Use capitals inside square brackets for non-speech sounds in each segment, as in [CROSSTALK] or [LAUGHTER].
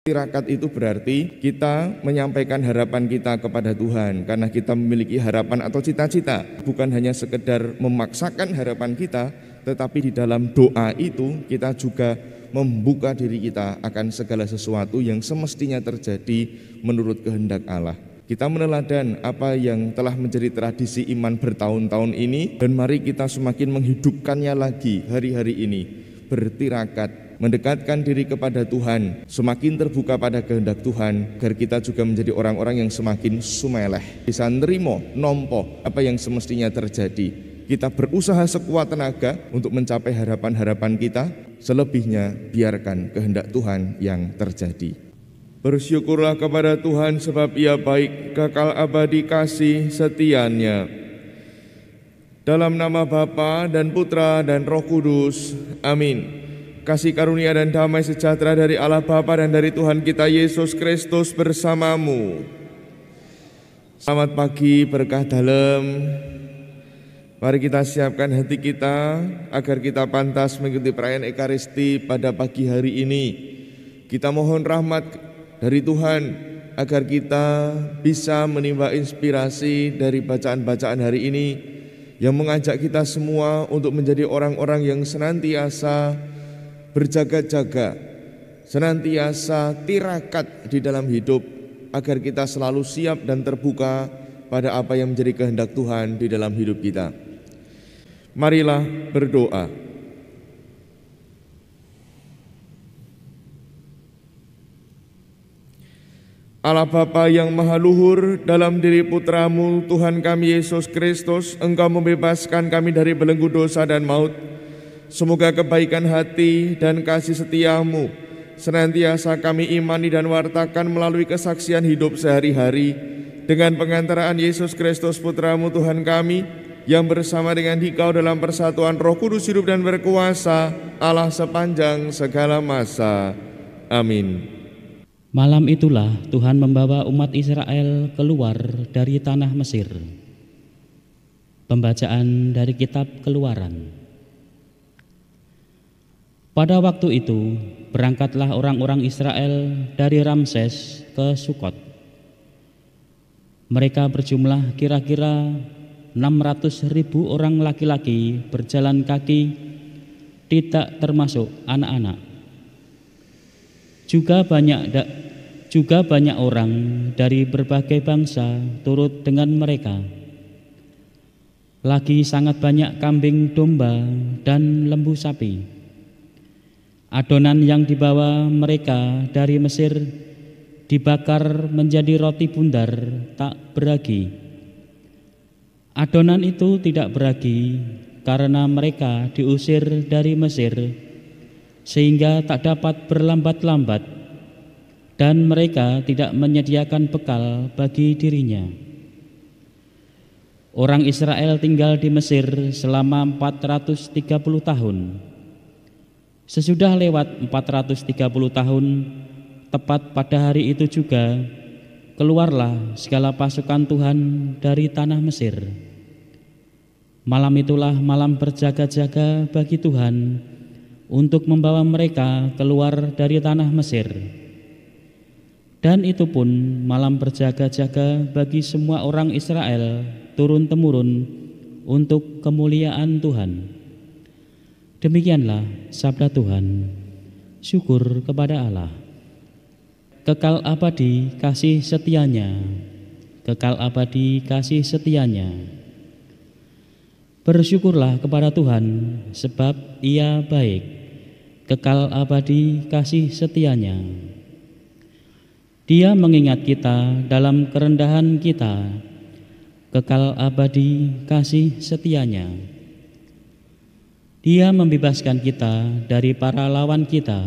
Tirakat itu berarti kita menyampaikan harapan kita kepada Tuhan karena kita memiliki harapan atau cita-cita bukan hanya sekedar memaksakan harapan kita tetapi di dalam doa itu kita juga membuka diri kita akan segala sesuatu yang semestinya terjadi menurut kehendak Allah. Kita meneladan apa yang telah menjadi tradisi iman bertahun-tahun ini dan mari kita semakin menghidupkannya lagi hari-hari ini bertirakat mendekatkan diri kepada Tuhan, semakin terbuka pada kehendak Tuhan, agar kita juga menjadi orang-orang yang semakin sumeleh, bisa nerimo, nompo apa yang semestinya terjadi. Kita berusaha sekuat tenaga untuk mencapai harapan-harapan kita, selebihnya biarkan kehendak Tuhan yang terjadi. Bersyukurlah kepada Tuhan sebab ia baik, kekal abadi kasih setianya. Dalam nama Bapa dan Putra dan Roh Kudus. Amin. Kasih karunia dan damai sejahtera dari Allah Bapa dan dari Tuhan kita Yesus Kristus bersamamu. Selamat pagi berkah dalam. Mari kita siapkan hati kita agar kita pantas mengikuti perayaan Ekaristi pada pagi hari ini. Kita mohon rahmat dari Tuhan agar kita bisa menimba inspirasi dari bacaan-bacaan hari ini yang mengajak kita semua untuk menjadi orang-orang yang senantiasa berjaga-jaga, senantiasa tirakat di dalam hidup agar kita selalu siap dan terbuka pada apa yang menjadi kehendak Tuhan di dalam hidup kita. Marilah berdoa. Allah Bapa yang Maha Luhur, dalam diri Putramu Tuhan kami Yesus Kristus, Engkau membebaskan kami dari belenggu dosa dan maut. Semoga kebaikan hati dan kasih setiamu senantiasa kami imani dan wartakan melalui kesaksian hidup sehari-hari dengan pengantaraan Yesus Kristus Putramu Tuhan kami yang bersama dengan Dikau dalam persatuan Roh Kudus hidup dan berkuasa Allah sepanjang segala masa. Amin. Malam itulah Tuhan membawa umat Israel keluar dari tanah Mesir. Pembacaan dari kitab Keluaran. Pada waktu itu, berangkatlah orang-orang Israel dari Ramses ke Sukot. Mereka berjumlah kira-kira 600 ribu orang laki-laki berjalan kaki, tidak termasuk anak-anak juga banyak da, juga banyak orang dari berbagai bangsa turut dengan mereka. Lagi sangat banyak kambing domba dan lembu sapi. Adonan yang dibawa mereka dari Mesir dibakar menjadi roti bundar tak beragi. Adonan itu tidak beragi karena mereka diusir dari Mesir sehingga tak dapat berlambat-lambat, dan mereka tidak menyediakan bekal bagi dirinya. Orang Israel tinggal di Mesir selama 430 tahun. Sesudah lewat 430 tahun, tepat pada hari itu juga, keluarlah segala pasukan Tuhan dari tanah Mesir. Malam itulah malam berjaga-jaga bagi Tuhan untuk membawa mereka keluar dari tanah Mesir. Dan itu pun malam berjaga-jaga bagi semua orang Israel turun-temurun untuk kemuliaan Tuhan. Demikianlah sabda Tuhan. Syukur kepada Allah. Kekal abadi kasih setianya. Kekal abadi kasih setianya. Bersyukurlah kepada Tuhan, sebab Ia baik kekal abadi kasih setianya. Dia mengingat kita dalam kerendahan kita, kekal abadi kasih setianya. Dia membebaskan kita dari para lawan kita,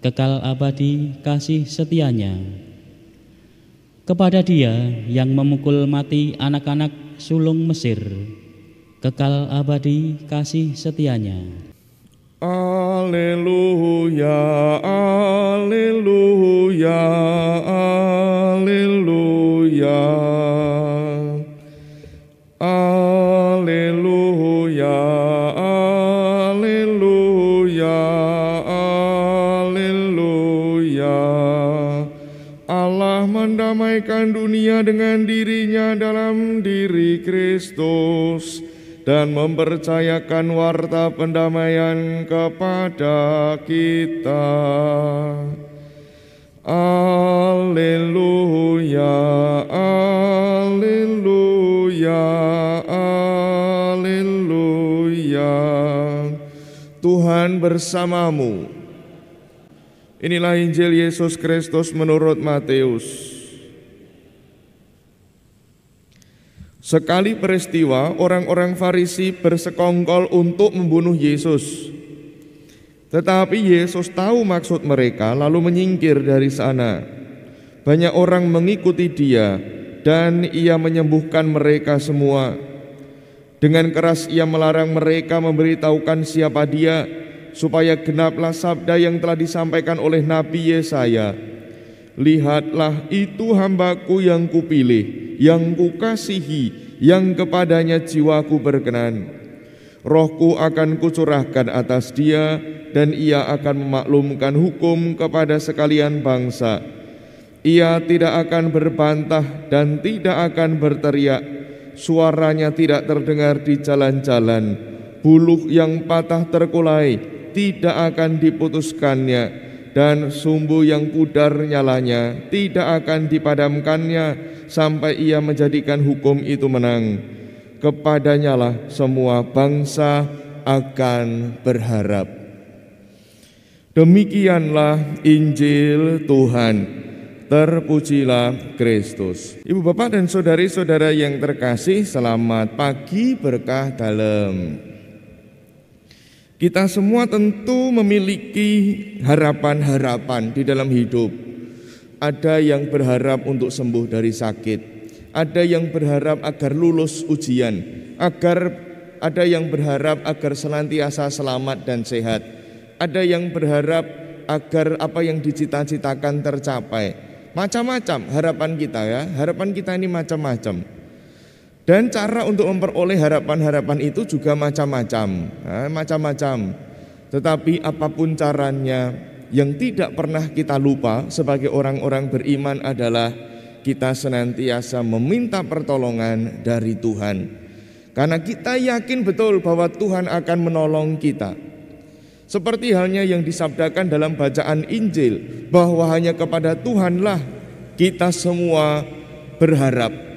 kekal abadi kasih setianya. Kepada dia yang memukul mati anak-anak sulung Mesir, kekal abadi kasih setianya. Aleluya, aleluya, aleluya. Aleluya, aleluya, aleluya. Allah mendamaikan dunia dengan dirinya dalam diri Kristus dan mempercayakan warta pendamaian kepada kita. Haleluya, haleluya, haleluya. Tuhan bersamamu. Inilah Injil Yesus Kristus menurut Matius. Sekali peristiwa orang-orang Farisi bersekongkol untuk membunuh Yesus. Tetapi Yesus tahu maksud mereka lalu menyingkir dari sana. Banyak orang mengikuti dia dan ia menyembuhkan mereka semua. Dengan keras ia melarang mereka memberitahukan siapa dia supaya genaplah sabda yang telah disampaikan oleh Nabi Yesaya Lihatlah itu hambaku yang kupilih, yang kukasihi, yang kepadanya jiwaku berkenan. Rohku akan kucurahkan atas dia dan ia akan memaklumkan hukum kepada sekalian bangsa. Ia tidak akan berbantah dan tidak akan berteriak, suaranya tidak terdengar di jalan-jalan, buluh yang patah terkulai tidak akan diputuskannya.' dan sumbu yang pudar nyalanya tidak akan dipadamkannya sampai ia menjadikan hukum itu menang. Kepadanya lah semua bangsa akan berharap. Demikianlah Injil Tuhan. Terpujilah Kristus. Ibu bapak dan saudari-saudara yang terkasih, selamat pagi berkah dalam. Kita semua tentu memiliki harapan-harapan di dalam hidup. Ada yang berharap untuk sembuh dari sakit, ada yang berharap agar lulus ujian, agar ada yang berharap agar senantiasa selamat dan sehat, ada yang berharap agar apa yang dicita-citakan tercapai. Macam-macam harapan kita ya, harapan kita ini macam-macam. Dan cara untuk memperoleh harapan-harapan itu juga macam-macam, macam-macam. Tetapi apapun caranya, yang tidak pernah kita lupa sebagai orang-orang beriman adalah kita senantiasa meminta pertolongan dari Tuhan. Karena kita yakin betul bahwa Tuhan akan menolong kita. Seperti halnya yang disabdakan dalam bacaan Injil bahwa hanya kepada Tuhanlah kita semua berharap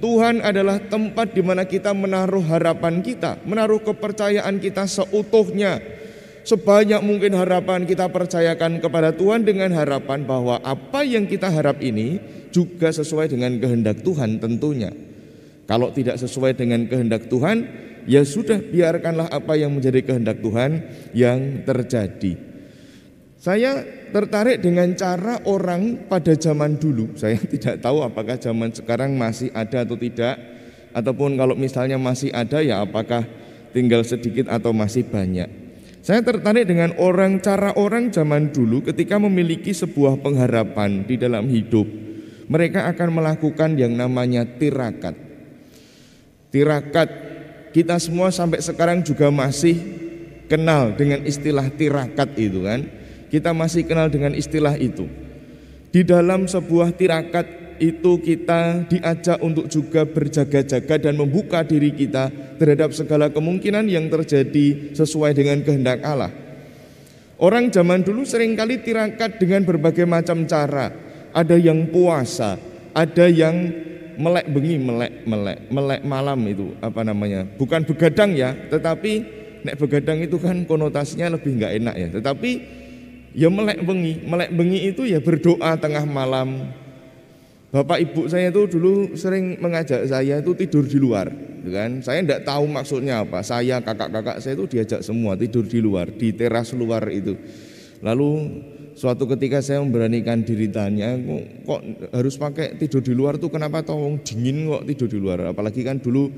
Tuhan adalah tempat di mana kita menaruh harapan kita, menaruh kepercayaan kita seutuhnya. Sebanyak mungkin harapan kita percayakan kepada Tuhan dengan harapan bahwa apa yang kita harap ini juga sesuai dengan kehendak Tuhan tentunya. Kalau tidak sesuai dengan kehendak Tuhan, ya sudah biarkanlah apa yang menjadi kehendak Tuhan yang terjadi. Saya tertarik dengan cara orang pada zaman dulu. Saya [LAUGHS] tidak tahu apakah zaman sekarang masih ada atau tidak, ataupun kalau misalnya masih ada, ya apakah tinggal sedikit atau masih banyak. Saya tertarik dengan orang cara orang zaman dulu ketika memiliki sebuah pengharapan di dalam hidup. Mereka akan melakukan yang namanya tirakat. Tirakat kita semua sampai sekarang juga masih kenal dengan istilah tirakat itu kan kita masih kenal dengan istilah itu. Di dalam sebuah tirakat itu kita diajak untuk juga berjaga-jaga dan membuka diri kita terhadap segala kemungkinan yang terjadi sesuai dengan kehendak Allah. Orang zaman dulu seringkali tirakat dengan berbagai macam cara. Ada yang puasa, ada yang melek bengi, melek melek melek malam itu apa namanya? Bukan begadang ya, tetapi nek begadang itu kan konotasinya lebih nggak enak ya. Tetapi Ya melek bengi, melek bengi itu ya berdoa tengah malam. Bapak ibu saya itu dulu sering mengajak saya itu tidur di luar, gitu kan? Saya tidak tahu maksudnya apa. Saya kakak-kakak saya itu diajak semua tidur di luar, di teras luar itu. Lalu suatu ketika saya memberanikan diri tanya kok, kok harus pakai tidur di luar tuh kenapa tolong dingin kok tidur di luar apalagi kan dulu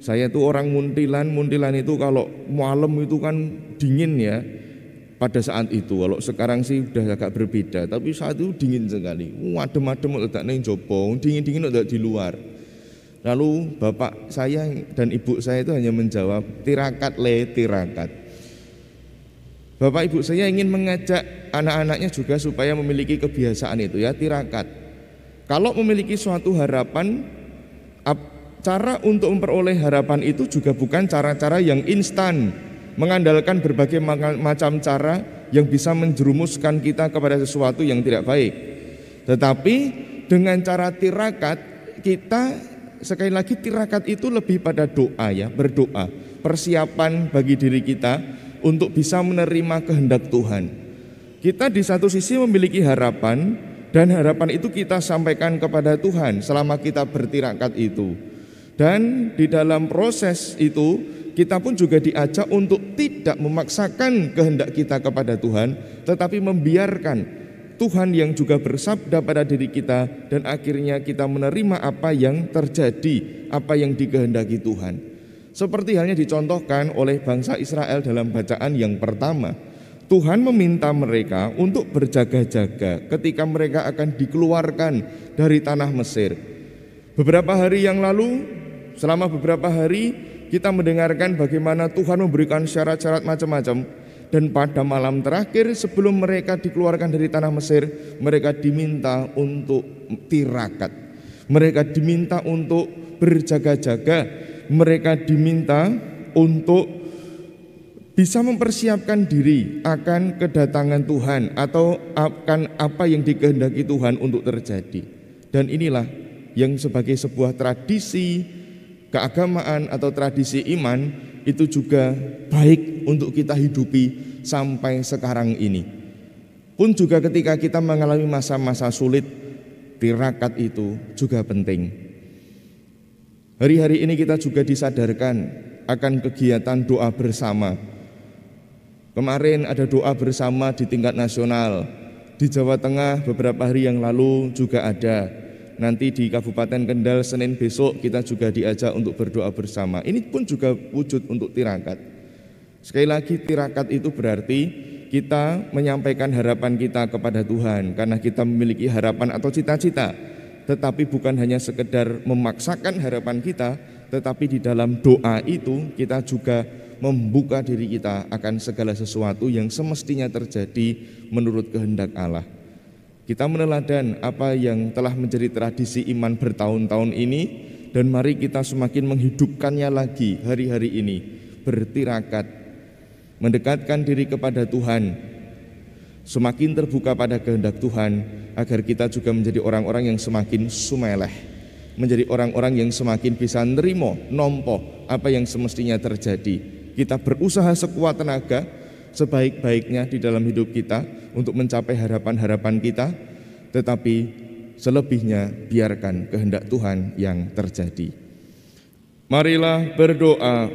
saya itu orang muntilan muntilan itu kalau malam itu kan dingin ya pada saat itu walau sekarang sih udah agak berbeda tapi saat itu dingin sekali adem-adem letak neng jopong dingin-dingin udah di luar lalu bapak saya dan ibu saya itu hanya menjawab tirakat le tirakat bapak ibu saya ingin mengajak anak-anaknya juga supaya memiliki kebiasaan itu ya tirakat kalau memiliki suatu harapan cara untuk memperoleh harapan itu juga bukan cara-cara yang instan mengandalkan berbagai macam cara yang bisa menjerumuskan kita kepada sesuatu yang tidak baik. Tetapi dengan cara tirakat kita sekali lagi tirakat itu lebih pada doa ya, berdoa, persiapan bagi diri kita untuk bisa menerima kehendak Tuhan. Kita di satu sisi memiliki harapan dan harapan itu kita sampaikan kepada Tuhan selama kita bertirakat itu. Dan di dalam proses itu kita pun juga diajak untuk tidak memaksakan kehendak kita kepada Tuhan, tetapi membiarkan Tuhan yang juga bersabda pada diri kita, dan akhirnya kita menerima apa yang terjadi, apa yang dikehendaki Tuhan. Seperti halnya dicontohkan oleh bangsa Israel dalam bacaan yang pertama, Tuhan meminta mereka untuk berjaga-jaga ketika mereka akan dikeluarkan dari tanah Mesir. Beberapa hari yang lalu, selama beberapa hari, kita mendengarkan bagaimana Tuhan memberikan syarat-syarat macam-macam dan pada malam terakhir sebelum mereka dikeluarkan dari tanah Mesir, mereka diminta untuk tirakat. Mereka diminta untuk berjaga-jaga, mereka diminta untuk bisa mempersiapkan diri akan kedatangan Tuhan atau akan apa yang dikehendaki Tuhan untuk terjadi. Dan inilah yang sebagai sebuah tradisi keagamaan atau tradisi iman itu juga baik untuk kita hidupi sampai sekarang ini. Pun juga ketika kita mengalami masa-masa sulit, tirakat itu juga penting. Hari-hari ini kita juga disadarkan akan kegiatan doa bersama. Kemarin ada doa bersama di tingkat nasional, di Jawa Tengah beberapa hari yang lalu juga ada nanti di Kabupaten Kendal Senin besok kita juga diajak untuk berdoa bersama. Ini pun juga wujud untuk tirakat. Sekali lagi tirakat itu berarti kita menyampaikan harapan kita kepada Tuhan karena kita memiliki harapan atau cita-cita. Tetapi bukan hanya sekedar memaksakan harapan kita, tetapi di dalam doa itu kita juga membuka diri kita akan segala sesuatu yang semestinya terjadi menurut kehendak Allah. Kita meneladan apa yang telah menjadi tradisi iman bertahun-tahun ini dan mari kita semakin menghidupkannya lagi hari-hari ini. Bertirakat, mendekatkan diri kepada Tuhan, semakin terbuka pada kehendak Tuhan agar kita juga menjadi orang-orang yang semakin sumeleh, menjadi orang-orang yang semakin bisa nerimo, nompo apa yang semestinya terjadi. Kita berusaha sekuat tenaga sebaik-baiknya di dalam hidup kita untuk mencapai harapan-harapan kita, tetapi selebihnya biarkan kehendak Tuhan yang terjadi. Marilah berdoa.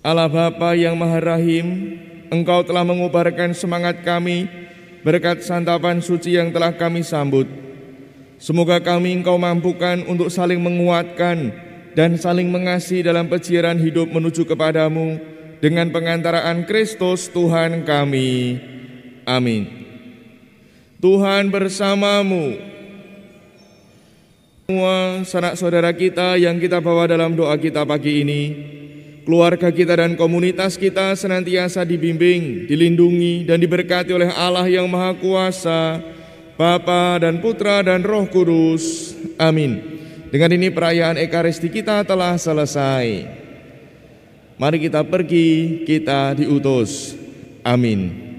Allah Bapa yang Maha Rahim, Engkau telah mengubarkan semangat kami berkat santapan suci yang telah kami sambut. Semoga kami Engkau mampukan untuk saling menguatkan dan saling mengasihi dalam peciran hidup menuju kepadamu dengan pengantaraan Kristus Tuhan kami. Amin. Tuhan bersamamu. Semua sanak saudara kita yang kita bawa dalam doa kita pagi ini, keluarga kita dan komunitas kita senantiasa dibimbing, dilindungi, dan diberkati oleh Allah yang Maha Kuasa, Bapa dan Putra dan Roh Kudus. Amin. Dengan ini perayaan Ekaristi kita telah selesai. Mari kita pergi, kita diutus. Amin.